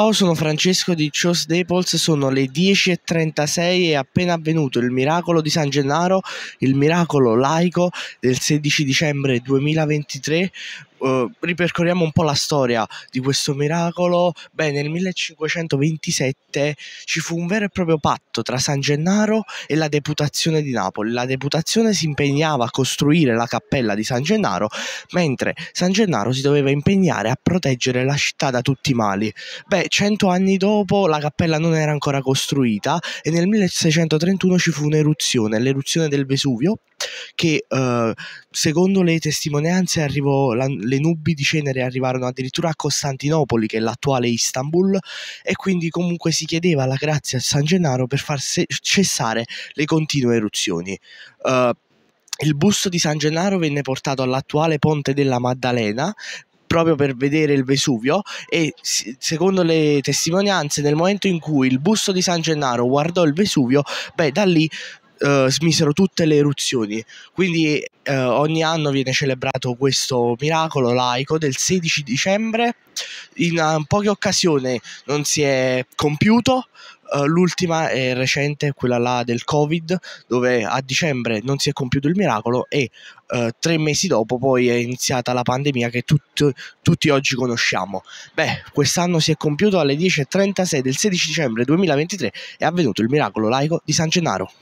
Ciao, sono Francesco di Show Staples, sono le 10.36 e è appena avvenuto il miracolo di San Gennaro, il miracolo laico del 16 dicembre 2023. Uh, eh, ripercorriamo un po' la storia di questo miracolo. Beh, nel 1527 ci fu un vero e proprio patto tra San Gennaro e la deputazione di Napoli. La deputazione si impegnava a costruire la cappella di San Gennaro, mentre San Gennaro si doveva impegnare a proteggere la città da tutti i mali. Beh, cento anni dopo la cappella non era ancora costruita e nel 1631 ci fu un'eruzione, l'eruzione del Vesuvio, che eh, secondo le testimonianze arrivò, la, le nubi di cenere arrivarono addirittura a Costantinopoli, che è l'attuale Istanbul, e quindi comunque si chiedeva la grazia a San Gennaro per far se- cessare le continue eruzioni. Eh, il busto di San Gennaro venne portato all'attuale ponte della Maddalena, proprio per vedere il Vesuvio e secondo le testimonianze nel momento in cui il busto di San Gennaro guardò il Vesuvio, beh da lì Uh, smisero tutte le eruzioni. Quindi uh, ogni anno viene celebrato questo miracolo laico del 16 dicembre eh, in poche occasioni non si è compiuto. Uh, l'ultima è recente, quella là del Covid, dove a dicembre non si è compiuto il miracolo e uh, tre mesi dopo poi è iniziata la pandemia che tut- tutti oggi conosciamo. Beh, quest'anno si è compiuto alle 10.36 del 16 dicembre 2023 e è avvenuto il miracolo laico di San Gennaro.